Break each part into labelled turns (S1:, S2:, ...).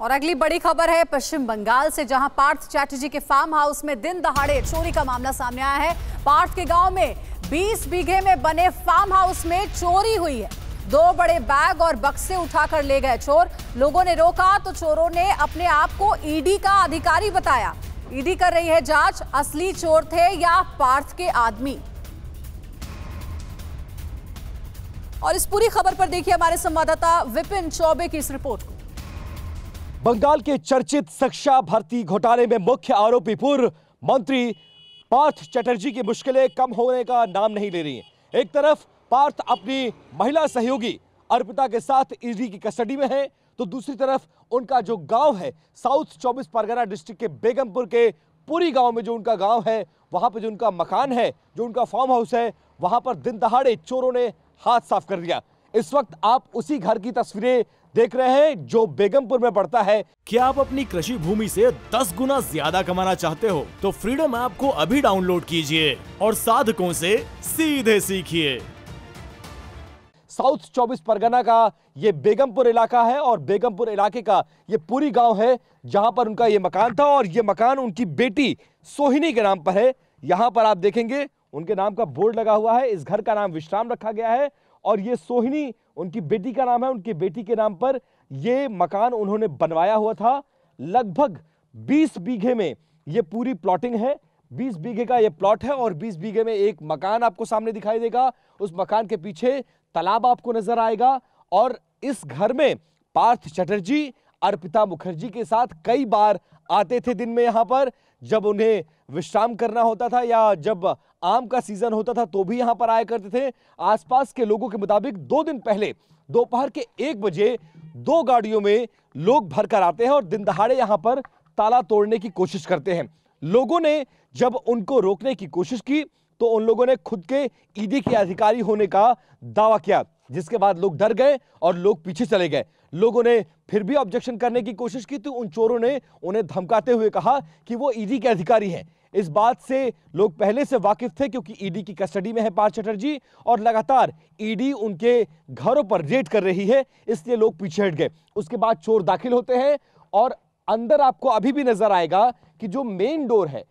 S1: और अगली बड़ी खबर है पश्चिम बंगाल से जहां पार्थ चैटर्जी के फार्म हाउस में दिन दहाड़े चोरी का मामला सामने आया है पार्थ के गांव में 20 बीघे में बने फार्म हाउस में चोरी हुई है दो बड़े बैग और बक्से उठाकर ले गए चोर लोगों ने रोका तो चोरों ने अपने आप को ईडी का अधिकारी बताया ईडी कर रही है जांच असली चोर थे या पार्थ के आदमी और इस पूरी खबर पर देखिए हमारे संवाददाता विपिन चौबे की इस रिपोर्ट को
S2: बंगाल के चर्चित शिक्षा भर्ती घोटाले में मुख्य आरोपी पूर्व मंत्री पार्थ चटर्जी की मुश्किलें कम होने का नाम नहीं ले रही एक तरफ पार्थ अपनी महिला सहयोगी अर्पिता के साथ ईडी की कस्टडी में है तो दूसरी तरफ उनका जो गांव है साउथ चौबीस परगना डिस्ट्रिक्ट के बेगमपुर के पूरी गांव में जो उनका गांव है वहां पर जो उनका मकान है जो उनका फार्म हाउस है वहां पर दिन दहाड़े चोरों ने हाथ साफ कर दिया इस वक्त आप उसी घर की तस्वीरें देख रहे हैं जो बेगमपुर में पड़ता है क्या आप अपनी कृषि भूमि से 10 गुना ज्यादा कमाना चाहते हो तो फ्रीडम ऐप को अभी डाउनलोड कीजिए और साधकों से सीधे सीखिए साउथ चौबीस परगना का ये बेगमपुर इलाका है और बेगमपुर इलाके का ये पूरी गांव है जहां पर उनका ये मकान था और ये मकान उनकी बेटी सोहिनी के नाम पर है यहां पर आप देखेंगे उनके नाम का बोर्ड लगा हुआ है इस घर का नाम विश्राम रखा गया है और ये सोहिनी उनकी बेटी का नाम है उनकी बेटी के नाम पर ये मकान उन्होंने बनवाया हुआ था लगभग 20 बीघे में ये पूरी प्लॉटिंग है 20 बीघे का ये प्लॉट है और 20 बीघे में एक मकान आपको सामने दिखाई देगा उस मकान के पीछे तालाब आपको नजर आएगा और इस घर में पार्थ चटर्जी अर्पिता मुखर्जी के साथ कई बार आते थे दिन में यहाँ पर जब उन्हें विश्राम करना होता था या जब आम का सीजन होता था तो भी यहां पर आया करते थे आसपास के लोगों के मुताबिक दो दिन पहले दोपहर के एक बजे दो गाड़ियों में लोग भर कर आते हैं और दिन दहाड़े यहां पर ताला तोड़ने की कोशिश करते हैं लोगों ने जब उनको रोकने की कोशिश की तो उन लोगों ने खुद के ईडी के अधिकारी होने का दावा किया जिसके बाद लोग डर गए और लोग पीछे चले गए लोगों ने फिर भी ऑब्जेक्शन करने की कोशिश की तो उन चोरों ने उन्हें धमकाते हुए कहा कि वो ईडी e के अधिकारी हैं इस बात से लोग पहले से वाकिफ थे क्योंकि ईडी e की कस्टडी में है पार्थ चटर्जी और लगातार ईडी e उनके घरों पर रेड कर रही है इसलिए लोग पीछे हट गए उसके बाद चोर दाखिल होते हैं और अंदर आपको अभी भी नजर आएगा कि जो मेन डोर है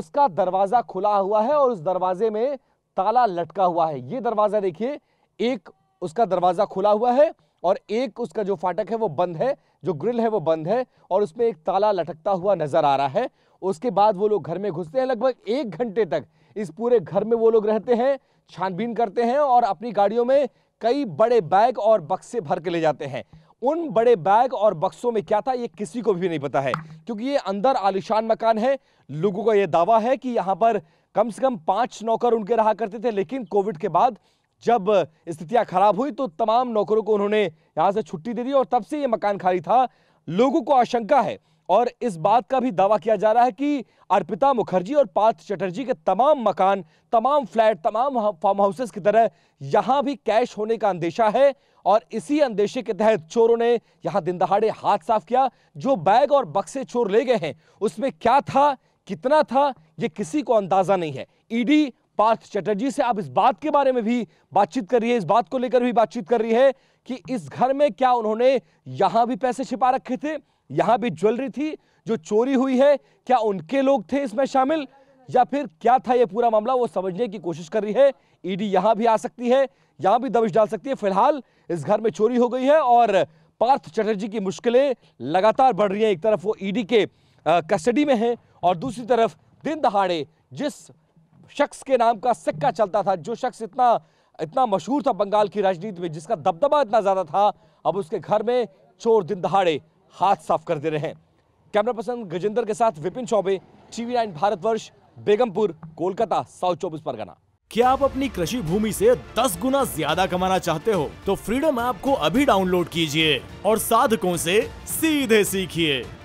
S2: उसका दरवाजा खुला हुआ है और उस दरवाजे में ताला लटका हुआ है ये दरवाजा देखिए एक उसका दरवाज़ा खुला हुआ है और एक उसका जो फाटक है वो बंद है जो ग्रिल है वो बंद है और उसमें एक ताला लटकता हुआ नज़र आ रहा है उसके बाद वो लोग घर में घुसते हैं लगभग एक घंटे तक इस पूरे घर में वो लोग रहते हैं छानबीन करते हैं और अपनी गाड़ियों में कई बड़े बैग और बक्से भर के ले जाते हैं उन बड़े बैग और बक्सों में क्या था ये किसी को भी नहीं पता है क्योंकि ये अंदर आलिशान मकान है लोगों का ये दावा है कि यहाँ पर कम से कम पाँच नौकर उनके रहा करते थे लेकिन कोविड के बाद जब स्थितियां खराब हुई तो तमाम नौकरों को उन्होंने यहां से छुट्टी दे दी और तब से ये मकान खाली था लोगों को आशंका है और इस बात का भी दावा किया जा रहा है कि अर्पिता मुखर्जी और पार्थ चटर्जी के तमाम मकान तमाम फ्लैट तमाम फार्म हाउसेस की तरह यहाँ भी कैश होने का अंदेशा है और इसी अंदेशे के तहत चोरों ने यहाँ दिन दहाड़े हाथ साफ किया जो बैग और बक्से चोर ले गए हैं उसमें क्या था कितना था ये किसी को अंदाजा नहीं है ईडी पार्थ चटर्जी से आप इस बात के बारे में भी बातचीत कर रही है इस बात को लेकर भी बातचीत कर रही है कि इस घर में क्या उन्होंने यहां भी पैसे छिपा रखे थे यहाँ भी ज्वेलरी थी जो चोरी हुई है क्या उनके लोग थे इसमें शामिल या फिर क्या था यह पूरा मामला वो समझने की कोशिश कर रही है ईडी यहाँ भी आ सकती है यहाँ भी दबिश डाल सकती है फिलहाल इस घर में चोरी हो गई है और पार्थ चटर्जी की मुश्किलें लगातार बढ़ रही हैं एक तरफ वो ईडी के कस्टडी में है और दूसरी तरफ दिन दहाड़े जिस शख्स के नाम का सिक्का चलता था जो शख्स इतना इतना मशहूर था बंगाल की राजनीति में जिसका दबदबा इतना ज़्यादा था अब उसके घर में चोर दिन दहाड़े हाथ साफ कर दे रहे हैं कैमरा पर्सन गजेंद्र के साथ Vipin Choubey TV nine Bharatvarsh Begampur Kolkata south चौबीस परगना क्या आप अपनी कृषि भूमि से 10 गुना ज्यादा कमाना चाहते हो तो फ्रीडम ऐप को अभी डाउनलोड कीजिए और साधकों से सीधे सीखिए